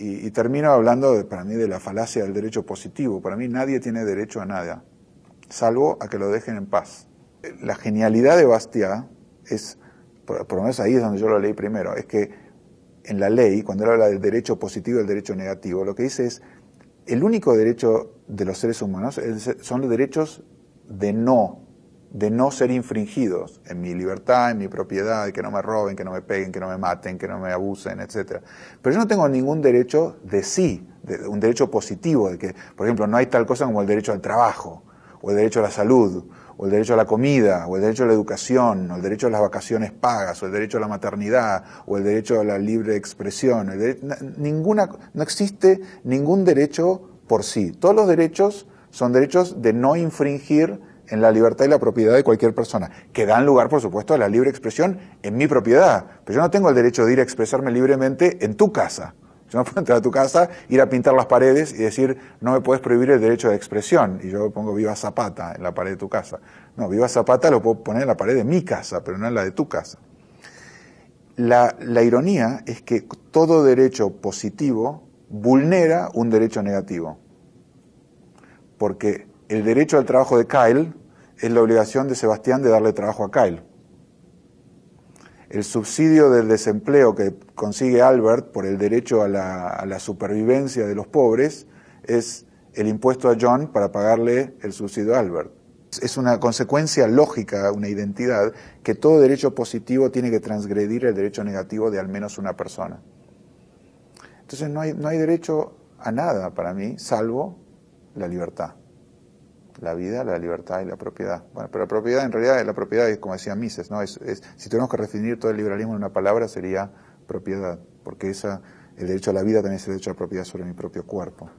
Y, termino hablando para mí de la falacia del derecho positivo. Para mí nadie tiene derecho a nada, salvo a que lo dejen en paz. La genialidad de Bastiat es, por, lo menos ahí es donde yo lo leí primero, es que en la ley, cuando él habla del derecho positivo y del derecho negativo, lo que dice es, el único derecho de los seres humanos son los derechos de no de no ser infringidos en mi libertad, en mi propiedad, que no me roben, que no me peguen, que no me maten, que no me abusen, etc. Pero yo no tengo ningún derecho de sí, de, un derecho positivo, de que, por ejemplo, no hay tal cosa como el derecho al trabajo, o el derecho a la salud, o el derecho a la comida, o el derecho a la educación, o el derecho a las vacaciones pagas, o el derecho a la maternidad, o el derecho a la libre expresión. ninguna, no existe ningún derecho por sí. Todos los derechos son derechos de no infringir en la libertad y la propiedad de cualquier persona, que dan lugar, por supuesto, a la libre expresión en mi propiedad. Pero yo no tengo el derecho de ir a expresarme libremente en tu casa. Yo no puedo entrar a tu casa, ir a pintar las paredes y decir, no me puedes prohibir el derecho de expresión. Y yo pongo viva Zapata en la pared de tu casa. No, viva Zapata lo puedo poner en la pared de mi casa, pero no en la de tu casa. La, la ironía es que todo derecho positivo vulnera un derecho negativo. Porque el derecho al trabajo de Kyle es la obligación de Sebastián de darle trabajo a Kyle. El subsidio del desempleo que consigue Albert por el derecho a la, supervivencia de los pobres es el impuesto a John para pagarle el subsidio a Albert. Es una consecuencia lógica, una identidad, que todo derecho positivo tiene que transgredir el derecho negativo de al menos una persona. Entonces no hay, no hay derecho a nada para mí, salvo la libertad la vida, la libertad y la propiedad. Bueno, pero la propiedad en realidad, es la propiedad es como decía Mises, ¿no? Es, si tenemos que definir todo el liberalismo en una palabra sería propiedad, porque esa, el derecho a la vida también es el derecho a la propiedad sobre mi propio cuerpo.